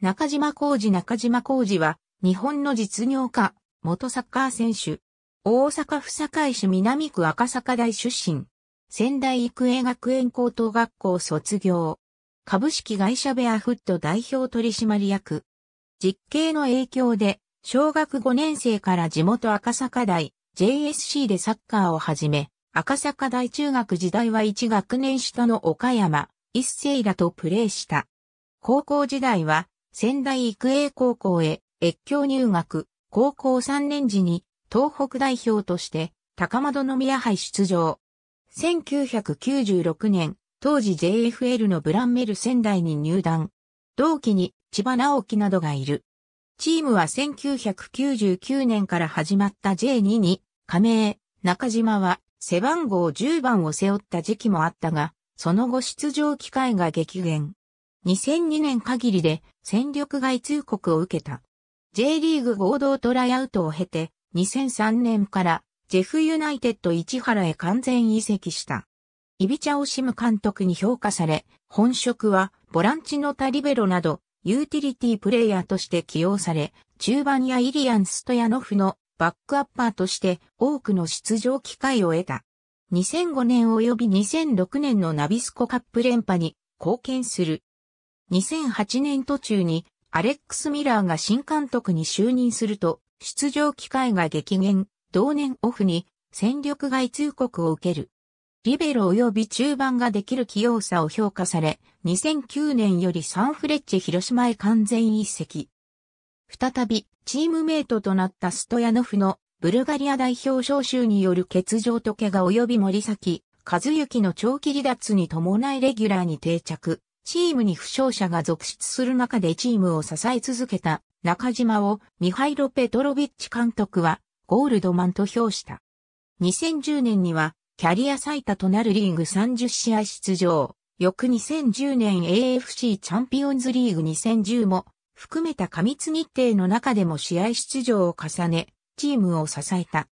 中島浩二中島浩二は、日本の実業家、元サッカー選手。大阪府堺市南区赤坂台出身。仙台育英学園高等学校卒業。株式会社ベアフット代表取締役。実刑の影響で、小学5年生から地元赤坂台、JSC でサッカーを始め、赤坂台中学時代は1学年下の岡山、一世らとプレーした。高校時代は仙台育英高校へ越境入学、高校3年時に東北代表として高円宮杯出場。1996年、当時 JFL のブランメル仙台に入団。同期に千葉直樹などがいる。チームは1999年から始まった J2 に加盟、中島は背番号10番を背負った時期もあったが、その後出場機会が激減。2002年限りで戦力外通告を受けた。J リーグ合同トライアウトを経て、2003年からジェフユナイテッド市原へ完全移籍した。イビチャオシム監督に評価され、本職はボランチのタリベロなど、ユーティリティプレイヤーとして起用され、中盤やイリアン・ストヤノフのバックアッパーとして多くの出場機会を得た。2005年及び2006年のナビスコカップ連覇に貢献する2008年途中にアレックス・ミラーが新監督に就任すると、出場機会が激減、同年オフに戦力外通告を受ける。リベロ及び中盤ができる器用さを評価され、2009年よりサンフレッチェ広島へ完全一席。再び、チームメイトとなったストヤノフのブルガリア代表招集による欠場と怪我及び森崎、和幸の長期離脱に伴いレギュラーに定着。チームに負傷者が続出する中でチームを支え続けた中島をミハイロ・ペトロビッチ監督はゴールドマンと評した。2010年にはキャリア最多となるリーグ30試合出場。翌2010年 AFC チャンピオンズリーグ2010も含めた過密日程の中でも試合出場を重ね、チームを支えた。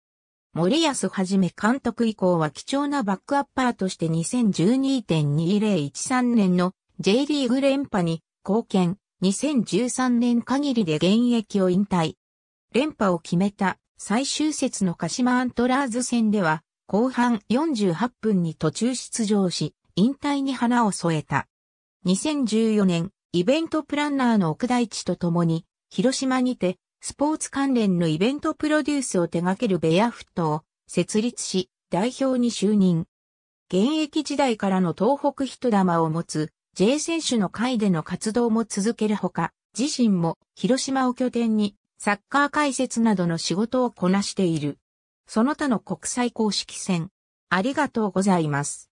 森安はじめ監督以降は貴重なバックアッパーとして2012.2013年の J リーグ連覇に貢献、2013年限りで現役を引退。連覇を決めた最終節の鹿島アントラーズ戦では、後半48分に途中出場し、引退に花を添えた。2014年、イベントプランナーの奥大地と共に、広島にて、スポーツ関連のイベントプロデュースを手掛けるベアフットを設立し、代表に就任。現役時代からの東北人玉を持つ J 選手の会での活動も続けるほか、自身も広島を拠点にサッカー解説などの仕事をこなしている。その他の国際公式戦。ありがとうございます。